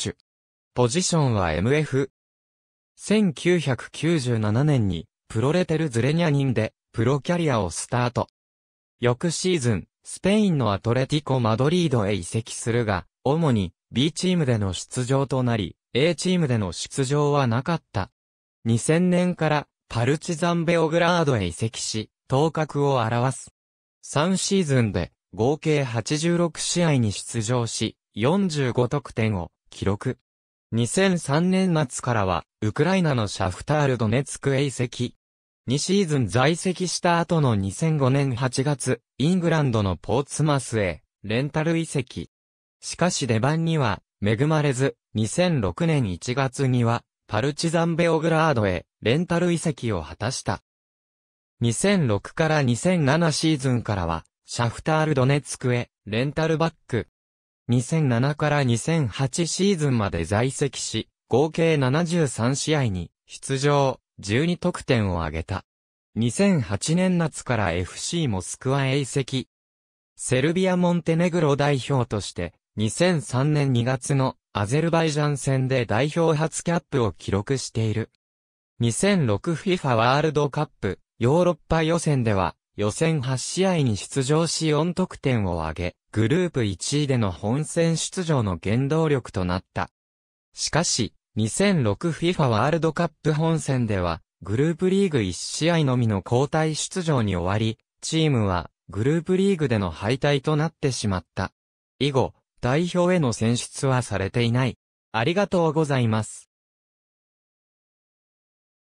手。ポジションは MF。1997年に、プロレテルズレニャニンで、プロキャリアをスタート。翌シーズン、スペインのアトレティコ・マドリードへ移籍するが、主に B チームでの出場となり、A チームでの出場はなかった。2000年からパルチザンベオグラードへ移籍し、頭角を表す。3シーズンで合計86試合に出場し、45得点を記録。2003年末からは、ウクライナのシャフタールドネツクへ移籍。2シーズン在籍した後の2005年8月、イングランドのポーツマスへ、レンタル移籍。しかし出番には、恵まれず、2006年1月には、パルチザンベオグラードへ、レンタル移籍を果たした。2006から2007シーズンからは、シャフタールドネツクへ、レンタルバック。2007から2008シーズンまで在籍し、合計73試合に出場、12得点を挙げた。2008年夏から FC モスクワへ移籍。セルビア・モンテネグロ代表として、2003年2月のアゼルバイジャン戦で代表初キャップを記録している。2006FIFA ワールドカップヨーロッパ予選では予選8試合に出場し4得点を挙げ、グループ1位での本戦出場の原動力となった。しかし、2006FIFA ワールドカップ本戦では、グループリーグ1試合のみの交代出場に終わり、チームはグループリーグでの敗退となってしまった。以後、代表への選出はされていない。ありがとうございます。